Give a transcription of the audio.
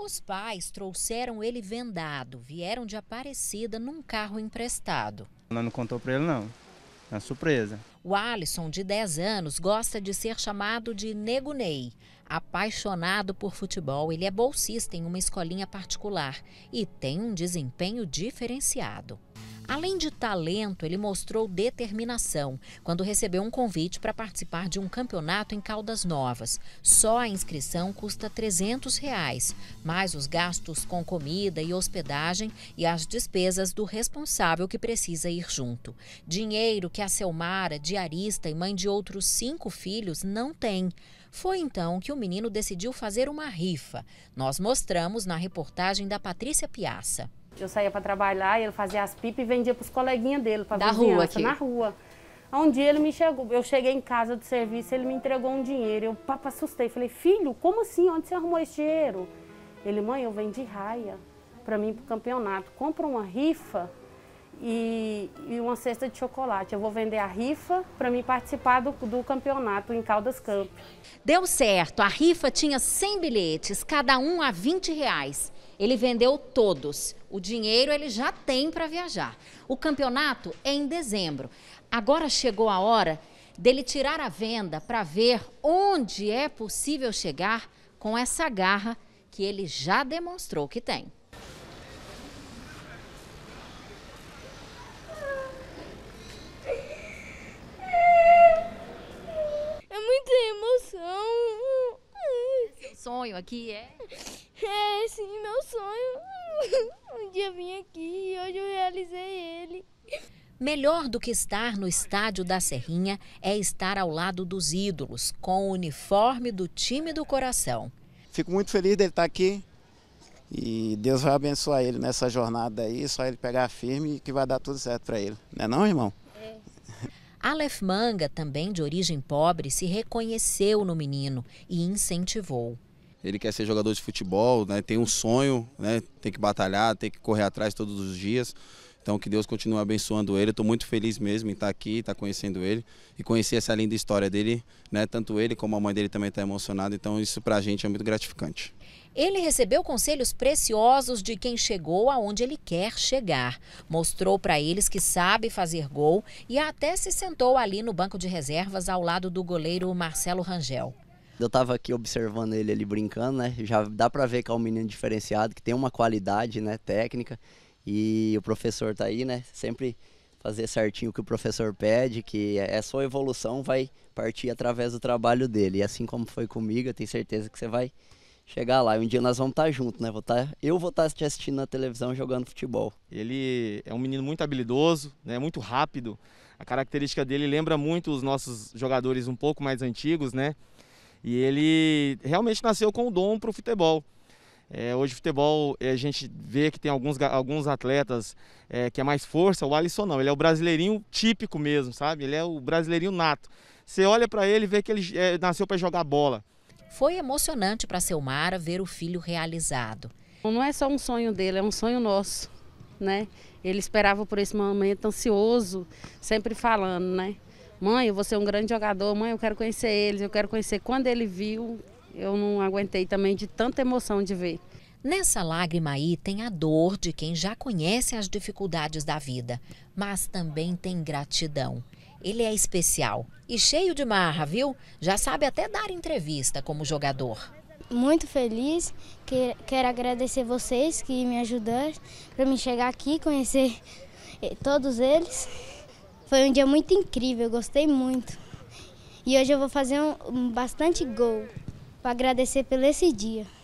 Os pais trouxeram ele vendado, vieram de Aparecida num carro emprestado. Ela não contou para ele, não. É uma surpresa. O Alisson, de 10 anos, gosta de ser chamado de Nego Ney. Apaixonado por futebol, ele é bolsista em uma escolinha particular e tem um desempenho diferenciado. Além de talento, ele mostrou determinação quando recebeu um convite para participar de um campeonato em Caldas Novas. Só a inscrição custa 300 reais, mais os gastos com comida e hospedagem e as despesas do responsável que precisa ir junto. Dinheiro que a Selmara, diarista e mãe de outros cinco filhos, não tem. Foi então que o menino decidiu fazer uma rifa. Nós mostramos na reportagem da Patrícia Piaça. Eu saía para trabalhar, ele fazia as pipas e vendia para os coleguinhas dele, para da rua aqui. na rua. Um dia ele me chegou, eu cheguei em casa do serviço, ele me entregou um dinheiro. Eu papa, assustei, falei, filho, como assim? Onde você arrumou esse dinheiro? Ele, mãe, eu vendi raia para mim para o campeonato. Compra uma rifa e, e, uma cesta de chocolate. Eu vou vender a rifa para mim participar do, do campeonato em Caldas Camp. Deu certo, a rifa tinha 100 bilhetes, cada um a 20 reais. Ele vendeu todos. O dinheiro ele já tem para viajar. O campeonato é em dezembro. Agora chegou a hora dele tirar a venda para ver onde é possível chegar com essa garra que ele já demonstrou que tem. sonho aqui é? É, sim, é meu sonho. Um dia vim aqui e hoje eu realizei ele. Melhor do que estar no estádio da Serrinha é estar ao lado dos ídolos, com o uniforme do time do coração. Fico muito feliz dele estar aqui e Deus vai abençoar ele nessa jornada aí, só ele pegar firme e que vai dar tudo certo para ele. Não é não, irmão? Alef é. Aleph Manga, também de origem pobre, se reconheceu no menino e incentivou ele quer ser jogador de futebol, né? Tem um sonho, né? Tem que batalhar, tem que correr atrás todos os dias. Então que Deus continue abençoando ele. Estou muito feliz mesmo em estar tá aqui, estar tá conhecendo ele e conhecer essa linda história dele, né? Tanto ele como a mãe dele também está emocionada. Então isso para a gente é muito gratificante. Ele recebeu conselhos preciosos de quem chegou aonde ele quer chegar. Mostrou para eles que sabe fazer gol e até se sentou ali no banco de reservas ao lado do goleiro Marcelo Rangel. Eu tava aqui observando ele ali brincando, né? Já dá para ver que é um menino diferenciado, que tem uma qualidade, né, técnica. E o professor tá aí, né? Sempre fazer certinho o que o professor pede, que é sua evolução vai partir através do trabalho dele. E assim como foi comigo, eu tenho certeza que você vai chegar lá. E um dia nós vamos estar tá juntos, né? Vou estar tá, eu vou estar tá te assistindo na televisão jogando futebol. Ele é um menino muito habilidoso, né? Muito rápido. A característica dele lembra muito os nossos jogadores um pouco mais antigos, né? E ele realmente nasceu com o dom para o futebol. É, hoje futebol é, a gente vê que tem alguns, alguns atletas é, que é mais força, o Alisson não, ele é o brasileirinho típico mesmo, sabe? Ele é o brasileirinho nato. Você olha para ele e vê que ele é, nasceu para jogar bola. Foi emocionante para Selmara ver o filho realizado. Não é só um sonho dele, é um sonho nosso, né? Ele esperava por esse momento ansioso, sempre falando, né? Mãe, eu vou ser um grande jogador, mãe, eu quero conhecer eles, eu quero conhecer. Quando ele viu, eu não aguentei também de tanta emoção de ver. Nessa lágrima aí tem a dor de quem já conhece as dificuldades da vida, mas também tem gratidão. Ele é especial e cheio de marra, viu? Já sabe até dar entrevista como jogador. Muito feliz, que, quero agradecer vocês que me ajudaram para me chegar aqui, conhecer eh, todos eles. Foi um dia muito incrível, eu gostei muito. E hoje eu vou fazer um, um bastante gol para agradecer pelo esse dia.